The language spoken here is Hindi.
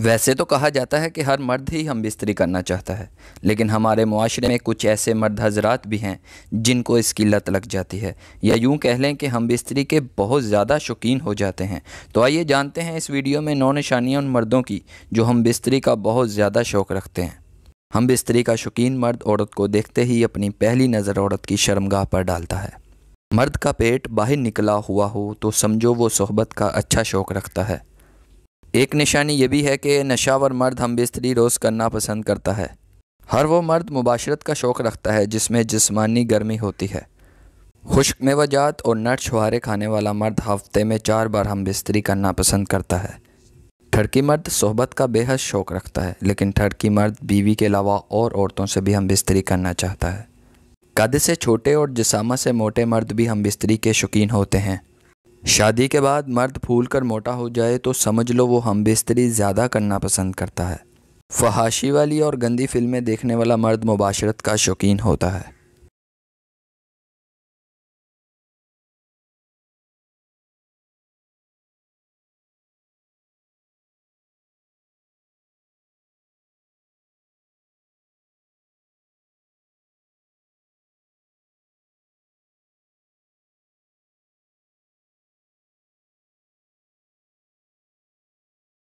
वैसे तो कहा जाता है कि हर मर्द ही हम बिस्तरी करना चाहता है लेकिन हमारे माशरे में कुछ ऐसे मर्द हजरात भी हैं जिनको इसकी लत लग जाती है या यूं कह लें कि हम बिस्तरी के बहुत ज़्यादा शौकीन हो जाते हैं तो आइए जानते हैं इस वीडियो में नौ निशानियाँ उन मर्दों की जो हम बिस्तरी का बहुत ज़्यादा शौक़ रखते हैं हम बिस्तरी का शौकीन मर्द औरत को देखते ही अपनी पहली नज़र औरत की शर्मगाह पर डालता है मर्द का पेट बाहर निकला हुआ हो तो समझो वो सोहबत का अच्छा शौक़ रखता है एक निशानी यह भी है कि नशावर मर्द हम बिस्तरी रोज़ करना पसंद करता है हर वो मर्द मुबाशरत का शौक़ रखता है जिसमें जिसमानी गर्मी होती है खुश्क मेवाजात और नट छुहारे खाने वाला मर्द हफ्ते में चार बार हम बिस्तरी करना पसंद करता है ठड़की मर्द सोहबत का बेहद शौक़ रखता है लेकिन ठड़की मर्द बीवी के अलावा और औरतों से भी हम बिस्तरी करना चाहता है कद से छोटे और जिसामा से मोटे मर्द भी हम बिस्तरी के शौकीन होते हैं शादी के बाद मर्द फूल कर मोटा हो जाए तो समझ लो वो हम बिस्तरी ज़्यादा करना पसंद करता है फहाशी वाली और गंदी फिल्में देखने वाला मर्द मुबाशरत का शौकीन होता है